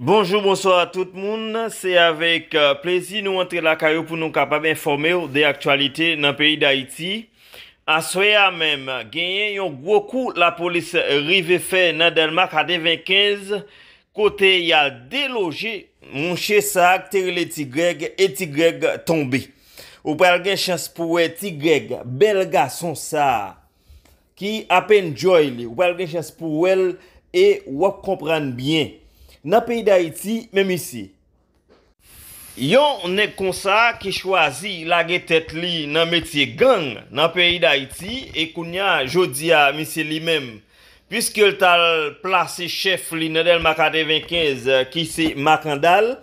Bonjour, bonsoir euh, a tout moun. Se avek plezi nou antre la kayo pou nou kapab informe ou de aktualite nan peyi da iti. Aswe a mem, genyen yon gwo kou la polis rive fe nan Delmarc a de 2015. Kote yal deloje, moun che sa ak terile ti greg e ti greg tombe. Ou pal gen chans pou e ti greg belga son sa. Ki apen joy li, ou pal gen chans pou el e wap kompran bien. nan peyi da iti, men misi. Yon ne konsa ki chwazi la getet li nan metye gang nan peyi da iti, e kounya jodi ya misi li men. Piske l tal plase chef li nadel Makande 2015, eh, ki si Makandal,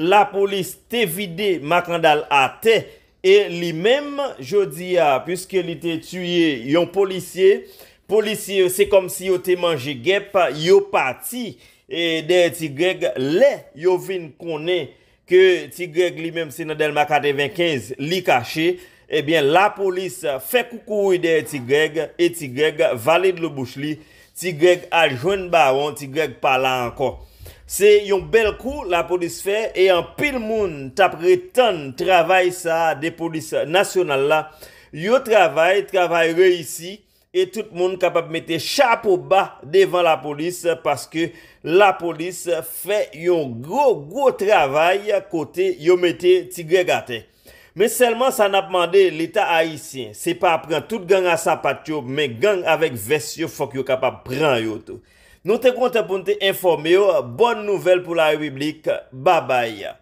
la polis te vide Makandal a te, e li men jodi ya, piske li te tuye yon polisye, polisi, euh, se kom si yo te manje gep, yo pati de ti grek le, yo vin kone, ke ti grek li menm senadelma kate vinkenz li kache, ebyen eh la polis fe koukoui de ti grek, e ti grek valide lo bouch li, ti grek a joun baron, ti grek pa la ankon. Se yon bel kou, la polis fe, e an pil moun tapre ton travay sa de polis nasyonal la, yo travay, travay re isi, E tout moun kapap mette chapo ba devan la polis paske la polis fe yon gro go travay kote yon mette tigre gate. Men selman sa nap mande lita haisyen. Se pa apren tout gang a sapat yo men gang avek ves yo fok yo kapap pran yo tou. Non te konta ponte informe yo. Bon nouvel pou la ebiblik. Babay.